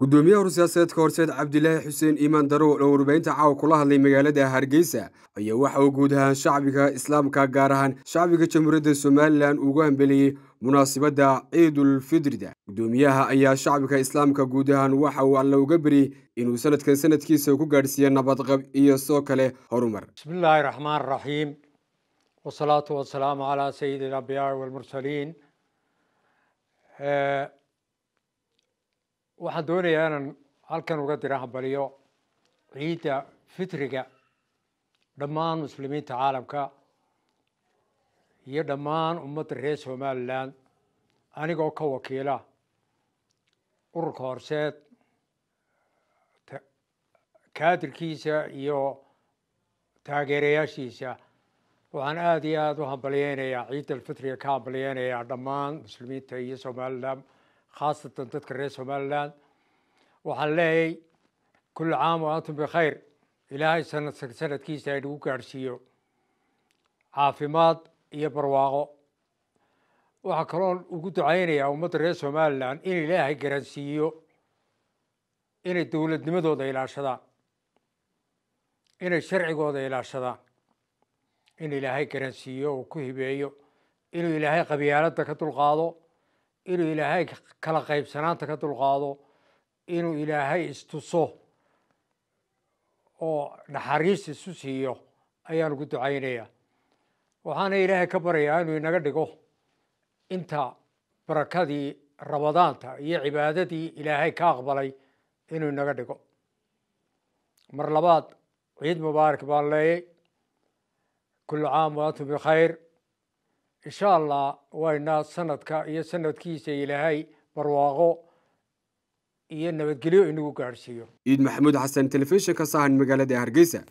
gudoomiyaha hor siyaasadeedka horseed cabdilaahi xuseen iimaan darow oo warbaahinta caawa kula hadlay magaalada hargeysa ayaa waxa uu guud ahaan shacbiga islaamka gaar ahaan shacbiga jamhuuriyadda somalilan ugu hambeliyey munaasibadda ciidulfidrida guddoomiyaha ayaa shacbiga islaamka guud ahaan waxa uu alla uga beriyey inuu sanadkan sanadkiisa ku gaadhsiiya nabadqab iyo soo kale horumar bismillaahi raxmaan raxiim wasalaatu wasalaamu calaa sayidi alambiyaai walmursaliin eh, waxaan doonayaa inaan halkan uga dirahbaliyo ciidda fitriga dhammaan muslimiinta caalamka iyo dhammaan ummadda reer somalilan anigoo ka wakiila ururka horseed kaadirkiisa iyo taageerayaashiisa waxaan aada iyo aada u hambaliyeynayaa ciidda alfitriga ka hambaliyeynayaa dhammaan muslimiinta iyo somalilan khaasatan dadka reer somalilan waxaan leeyahay kulli caam o bikhayr ilaahay sanad sanadkiisa aynagu gaadhsiiyo caafimaad iyo barwaaqo waxaa kaloon ugu ducaynayaa ummadda reer somalilan in ilaahay garansiiyo inay dowladnimadooda ilaashadaan inay sharcigooda ilaashadaan in ilaahay garansiiyo oo ku hibeeyo inuu ilaahay qabyaaladda ka dulqaado inuu ilaahay kala qaybsanaanta ka dulqaado inuu ilaahay istuso oo naxariis isu siiyo ayaan ugu ducaynayaa waxaana ilaahay ka barayaa inuu inaga dhigo inta barakadii rabadaanta iyo cibaadadii ilaahay ka aqbalay inuu inaga dhigo mar labaad ciid mubaarak baan leeyay kullu caam wa bikhayr insha allah wayna sanadka iyo sanadkiisa ilaahay barwaaqo iyo nabadgelyo inagu gaadhsiiyo iid maxamuud xasan telefishinka sahan magaalada hargeysa